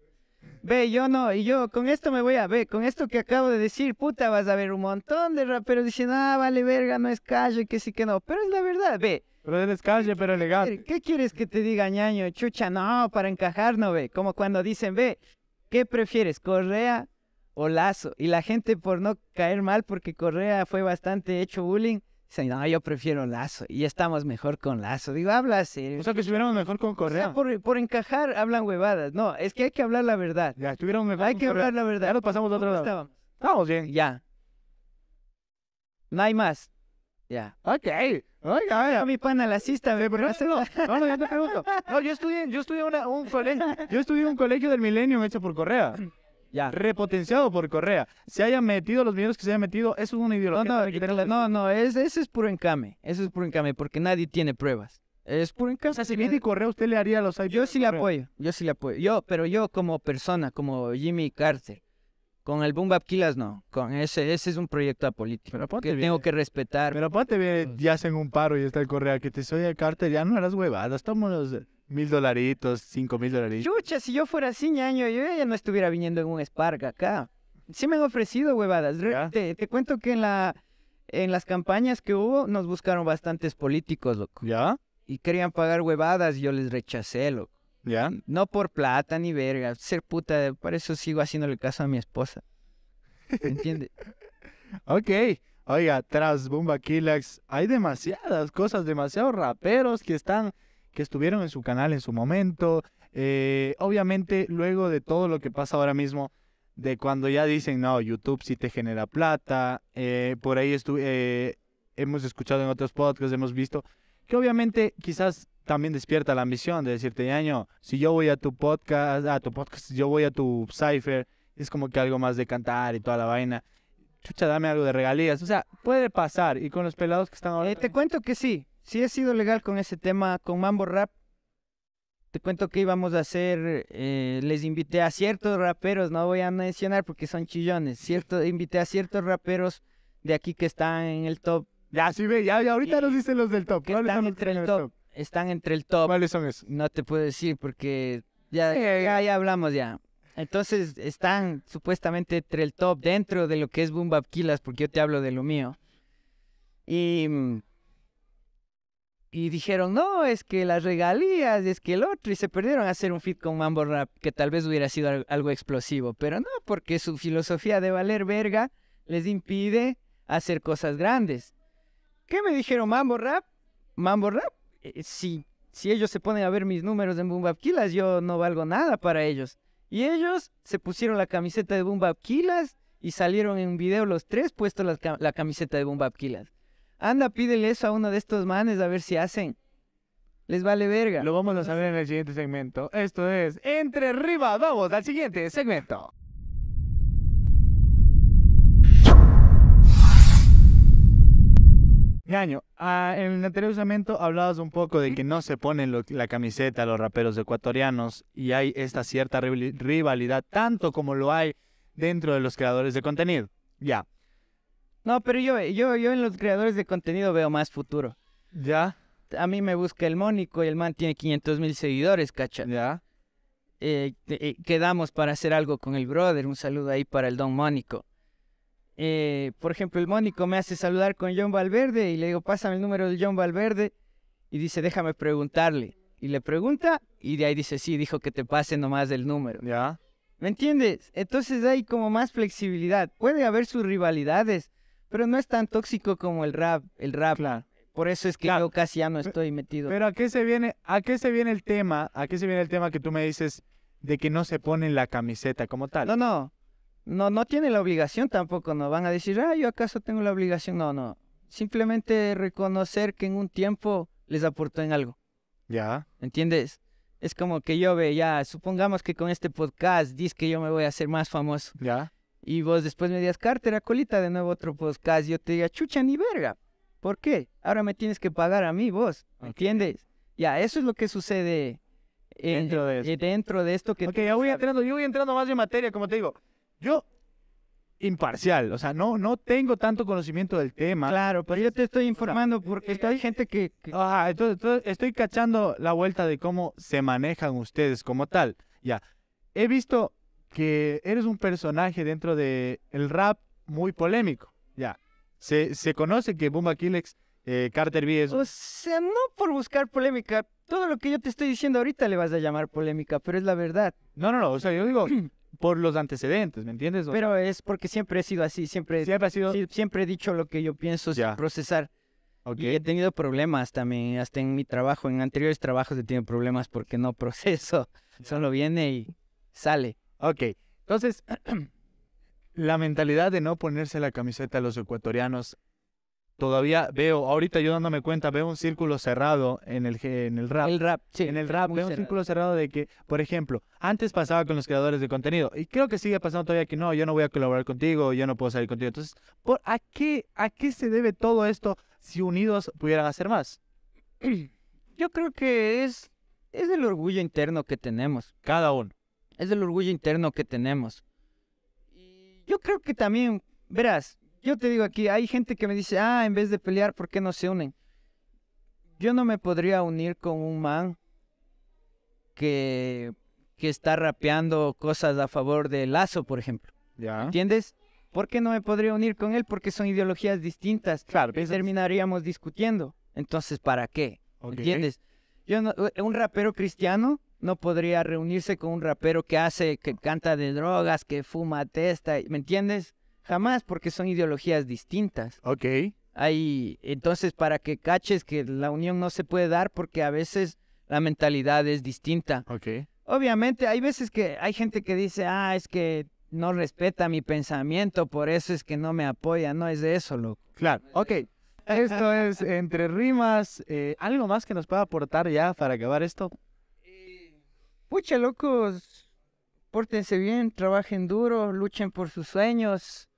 Ve, yo no, y yo con esto me voy a ver, con esto que acabo de decir, puta, vas a ver un montón de raperos diciendo, ah, vale, verga, no es calle, que sí que no, pero es la verdad, ve. Pero él es calle, pero elegante. ¿Qué quieres que te diga, ñaño? Chucha, no, para encajar, no, ve. Como cuando dicen, ve, ¿qué prefieres, correa o lazo? Y la gente por no caer mal, porque correa fue bastante hecho bullying, Dice, no, yo prefiero Lazo y estamos mejor con Lazo. Digo, habla serio. O sea, que estuviéramos mejor con Correa. O sea, por, por, encajar hablan huevadas. No, es que hay que hablar la verdad. Ya, estuviéramos mejor Hay que hablar la verdad. Ya lo pasamos de otro lado. Estábamos? estábamos bien. Ya. No hay más. Ya. Ok. Oiga, oiga. Mi pana, la cista. Este, no, no, no, yo te pregunto. No, yo estudié, yo estudié un colegio, yo estudié un colegio del milenio hecho por Correa. Ya. Repotenciado por Correa. Se hayan metido los millones que se hayan metido, eso es una ideología. No, no, no, es, ese es puro encame. Ese es puro encame porque nadie tiene pruebas. Es puro encame. O sea, si viene Correa, usted le haría los Yo sí le apoyo. Yo sí le apoyo. Yo, pero yo como persona, como Jimmy Carter, con el Boom de no. Con ese, ese es un proyecto apolítico que tengo que respetar. Pero aparte mm. ya hacen un paro y está el Correa que te soy el Carter, ya no eras huevada, estamos mil dolaritos, cinco mil dolaritos. Chucha, si yo fuera así, ñaño, yo ya no estuviera viniendo en un Spark acá. Sí me han ofrecido huevadas. Te, cuento que en, la, en las campañas que hubo nos buscaron bastantes políticos, loco. ¿Ya? Y querían pagar huevadas y yo les rechacé, loco. ¿Ya? No por plata ni verga. Ser puta, por eso sigo haciéndole caso a mi esposa. ¿Entiendes? ok. Oiga, tras Bumba Killax hay demasiadas cosas, demasiados raperos que están que estuvieron en su canal en su momento. Eh, obviamente, luego de todo lo que pasa ahora mismo, de cuando ya dicen, no, YouTube sí te genera plata, eh, por ahí eh, hemos escuchado en otros podcasts, hemos visto, que obviamente quizás también despierta la ambición de decirte, año, si yo voy a tu podcast, a tu podcast, yo voy a tu cipher, es como que algo más de cantar y toda la vaina. Chucha, dame algo de regalías. O sea, puede pasar. Y con los pelados que están eh, ahora. te cuento que sí sí he sido legal con ese tema, con Mambo Rap. Te cuento que íbamos a hacer, eh, les invité a ciertos raperos, no voy a mencionar porque son chillones, cierto, invité a ciertos raperos de aquí que están en el top. Ya, sí, ve, ya, ahorita eh, nos dicen los del top. ¿Qué están entre el top, Están entre el top. ¿Cuáles son esos? No te puedo decir porque ya, ya, hablamos ya. Entonces están supuestamente entre el top dentro de lo que es Boom Bap porque yo te hablo de lo mío. Y mm, y dijeron, no, es que las regalías, es que el otro, y se perdieron a hacer un fit con Mambo Rap, que tal vez hubiera sido algo explosivo, pero no, porque su filosofía de valer verga les impide hacer cosas grandes. ¿Qué me dijeron Mambo Rap? Mambo Rap, eh, si ellos se ponen a ver mis números en Bumbapquilas, yo no valgo nada para ellos. Y ellos se pusieron la camiseta de Aquilas y salieron en un video los tres puestos la, camiseta de Aquilas. Anda, pídele eso a uno de estos manes a ver si hacen. Les vale verga. Lo vamos a saber en el siguiente segmento. Esto es Entre Riva. Vamos al siguiente segmento. yaño ah, en el anterior segmento hablabas un poco de que no se ponen la camiseta los raperos ecuatorianos y hay esta cierta rivalidad, tanto como lo hay dentro de los creadores de contenido. Ya. No, pero yo, yo, en los creadores de contenido veo más futuro. Ya. A mí me busca el Mónico y el man tiene 500 mil seguidores, cacha. Ya. Eh, eh, quedamos para hacer algo con el brother. Un saludo ahí para el don Mónico. Eh, por ejemplo, el Mónico me hace saludar con John Valverde y le digo, pásame el número de John Valverde. Y dice, déjame preguntarle. Y le pregunta y de ahí dice, sí, dijo que te pase nomás el número. Ya. ¿Me entiendes? Entonces hay como más flexibilidad. Puede haber sus rivalidades, pero no es tan tóxico como el rap, el rap. Por eso es que yo casi ya no estoy metido. Pero a qué se viene, a qué se viene el tema, a qué se viene el tema que tú me dices de que no se pone la camiseta como tal. No, no. No, no tiene la obligación tampoco, no van a decir, ah, yo acaso tengo la obligación. No, no. Simplemente reconocer que en un tiempo les aportó en algo. Ya. ¿Entiendes? Es como que yo ve, ya, supongamos que con este podcast dis que yo me voy a hacer más famoso. Ya. Y vos después me digas, Carter, colita, de nuevo otro podcast. Yo te diga, chucha ni verga. ¿Por qué? Ahora me tienes que pagar a mí vos. entiendes? Ya, eso es lo que sucede dentro, de eh, esto. dentro de esto. que Ok, ya voy entrando, yo voy entrando más en materia, como te digo. Yo, imparcial, o sea, no, no tengo tanto conocimiento del tema. Claro, pero yo te estoy informando eh, porque eh, hay gente que... Ajá, entonces estoy cachando la vuelta de cómo se manejan ustedes como tal. Ya, he visto que eres un personaje dentro del el rap muy polémico. Ya, se, se conoce que Boom Aquilex, eh, Carter B O sea, no por buscar polémica. Todo lo que yo te estoy diciendo ahorita le vas a llamar polémica, pero es la verdad. No, no, no. O sea, yo digo por los antecedentes, ¿me entiendes? Pero es porque siempre he sido así. Siempre, siempre, ha sido... siempre he dicho lo que yo pienso ya. sin procesar. Y he tenido problemas también, hasta en mi trabajo, en anteriores trabajos he tenido problemas porque no proceso, solo viene y sale. Ok, entonces, la mentalidad de no ponerse la camiseta a los ecuatorianos, todavía veo, ahorita yo dándome cuenta, veo un círculo cerrado en el, en el rap. El rap sí, en el rap, veo un círculo cerrado de que, por ejemplo, antes pasaba con los creadores de contenido, y creo que sigue pasando todavía que no, yo no voy a colaborar contigo, yo no puedo salir contigo. Entonces, ¿por, a, qué, ¿a qué se debe todo esto si unidos pudieran hacer más? Yo creo que es, es el orgullo interno que tenemos. Cada uno es del orgullo interno que tenemos. Y yo creo que también, verás, yo te digo aquí, hay gente que me dice, ah, en vez de pelear, ¿por qué no se unen? Yo no me podría unir con un man que, que está rapeando cosas a favor de Lazo, por ejemplo. ¿Ya? ¿Entiendes? ¿Por qué no me podría unir con él? Porque son ideologías distintas. Claro. terminaríamos discutiendo. Entonces, ¿para qué? ¿Entiendes? Yo un rapero cristiano no podría reunirse con un rapero que hace, que canta de drogas, que fuma testa, ¿me entiendes? Jamás, porque son ideologías distintas. Ok. Hay, entonces, para que caches que la unión no se puede dar porque a veces la mentalidad es distinta. Ok. Obviamente, hay veces que hay gente que dice, ah, es que no respeta mi pensamiento, por eso es que no me apoya. No es de eso, loco. Claro, ok. Esto es Entre Rimas. Eh, ¿Algo más que nos pueda aportar ya para acabar esto? pucha, locos, pórtense bien, trabajen duro, luchen por sus sueños,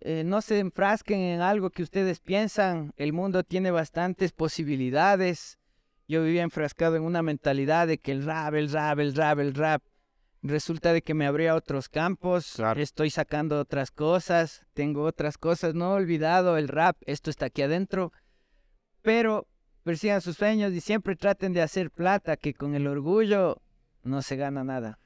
eh, no se enfrasquen en algo que ustedes piensan, el mundo tiene bastantes posibilidades. Yo vivía enfrascado en una mentalidad de que el rap, el rap, el rap, el rap. Resulta de que me abría otros campos, estoy sacando otras cosas, tengo otras cosas, no he olvidado el rap, esto está aquí adentro. Pero persigan sus sueños y siempre traten de hacer plata, que con el orgullo no se gana nada.